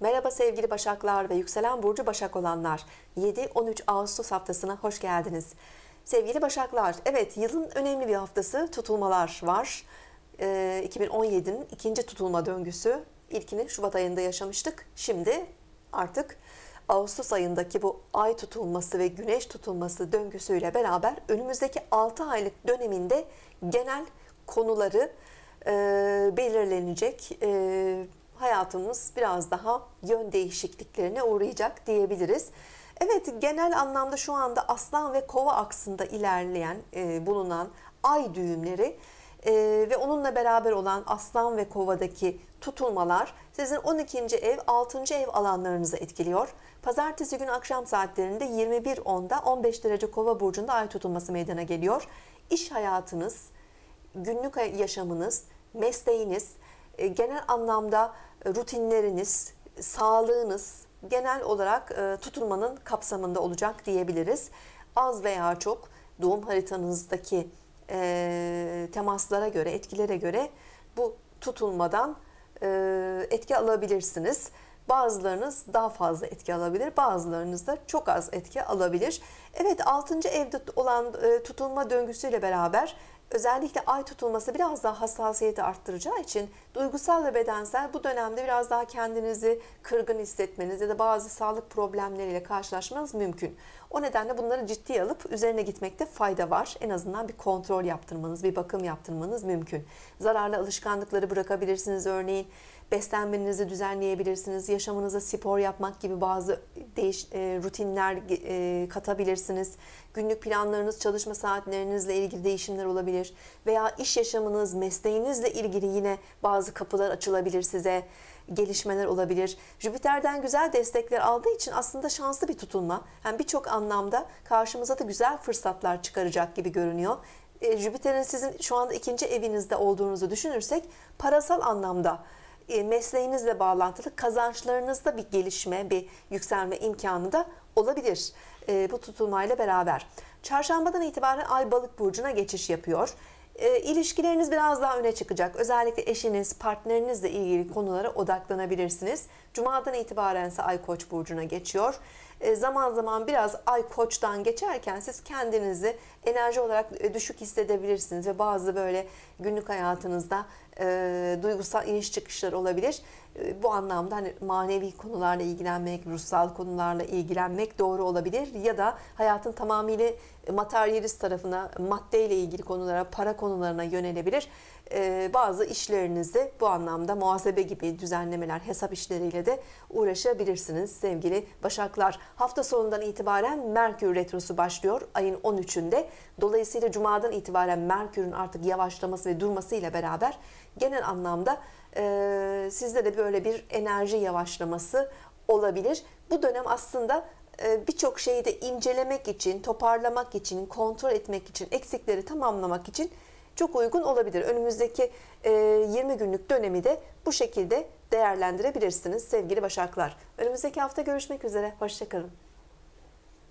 Merhaba sevgili Başaklar ve yükselen burcu Başak olanlar. 7-13 Ağustos haftasına hoş geldiniz. Sevgili Başaklar, evet yılın önemli bir haftası tutulmalar var. E, ee, 2017'nin ikinci tutulma döngüsü. İlkini Şubat ayında yaşamıştık. Şimdi artık Ağustos ayındaki bu ay tutulması ve güneş tutulması döngüsüyle beraber önümüzdeki 6 aylık döneminde genel konuları e, belirlenecek. E, hayatımız biraz daha yön değişikliklerine uğrayacak diyebiliriz. Evet genel anlamda şu anda aslan ve kova aksında ilerleyen e, bulunan ay düğümleri e, ve onunla beraber olan aslan ve kovadaki tutulmalar sizin 12. ev 6. ev alanlarınızı etkiliyor. Pazartesi gün akşam saatlerinde 21.10'da 15 derece kova burcunda ay tutulması meydana geliyor. İş hayatınız, günlük yaşamınız, mesleğiniz, e, genel anlamda e, rutinleriniz, sağlığınız genel olarak e, tutulmanın kapsamında olacak diyebiliriz. Az veya çok doğum haritanızdaki temaslara göre, etkilere göre bu tutulmadan etki alabilirsiniz. Bazılarınız daha fazla etki alabilir, bazılarınız da çok az etki alabilir. Evet 6. evde olan tutulma döngüsüyle beraber özellikle ay tutulması biraz daha hassasiyeti arttıracağı için duygusal ve bedensel bu dönemde biraz daha kendinizi kırgın hissetmeniz ya da bazı sağlık problemleriyle karşılaşmanız mümkün. O nedenle bunları ciddi alıp üzerine gitmekte fayda var. En azından bir kontrol yaptırmanız, bir bakım yaptırmanız mümkün. Zararlı alışkanlıkları bırakabilirsiniz örneğin. Beslenmenizi düzenleyebilirsiniz. Yaşamınıza spor yapmak gibi bazı değiş, e, rutinler e, katabilirsiniz. Günlük planlarınız, çalışma saatlerinizle ilgili değişimler olabilir açılabilir veya iş yaşamınız, mesleğinizle ilgili yine bazı kapılar açılabilir size, gelişmeler olabilir. Jüpiter'den güzel destekler aldığı için aslında şanslı bir tutulma. Yani birçok anlamda karşımıza da güzel fırsatlar çıkaracak gibi görünüyor. E, Jüpiter'in sizin şu anda ikinci evinizde olduğunuzu düşünürsek parasal anlamda e, mesleğinizle bağlantılı kazançlarınızda bir gelişme, bir yükselme imkanı da olabilir e, bu tutulmayla beraber. Çarşambadan itibaren Ay Balık burcuna geçiş yapıyor. E, ilişkileriniz biraz daha öne çıkacak. Özellikle eşiniz, partnerinizle ilgili konulara odaklanabilirsiniz. Cuma'dan itibaren ise Ay Koç burcuna geçiyor. E, zaman zaman biraz ay koçtan geçerken siz kendinizi enerji olarak e, düşük hissedebilirsiniz ve bazı böyle günlük hayatınızda e, duygusal iniş çıkışlar olabilir. E, bu anlamda hani manevi konularla ilgilenmek, ruhsal konularla ilgilenmek doğru olabilir ya da hayatın tamamıyla materyalist tarafına, maddeyle ilgili konulara, para konularına yönelebilir. E, bazı işlerinizi bu anlamda muhasebe gibi düzenlemeler, hesap işleriyle de uğraşabilirsiniz sevgili Başaklar. Hafta sonundan itibaren Merkür Retrosu başlıyor ayın 13'ünde. Dolayısıyla Cuma'dan itibaren Merkür'ün artık yavaşlaması ve durmasıyla beraber genel anlamda e, sizde de böyle bir enerji yavaşlaması olabilir. Bu dönem aslında e, birçok şeyi de incelemek için, toparlamak için, kontrol etmek için, eksikleri tamamlamak için çok uygun olabilir. Önümüzdeki 20 e, günlük dönemi de bu şekilde değerlendirebilirsiniz sevgili Başaklar. Önümüzdeki hafta görüşmek üzere. Hoşçakalın.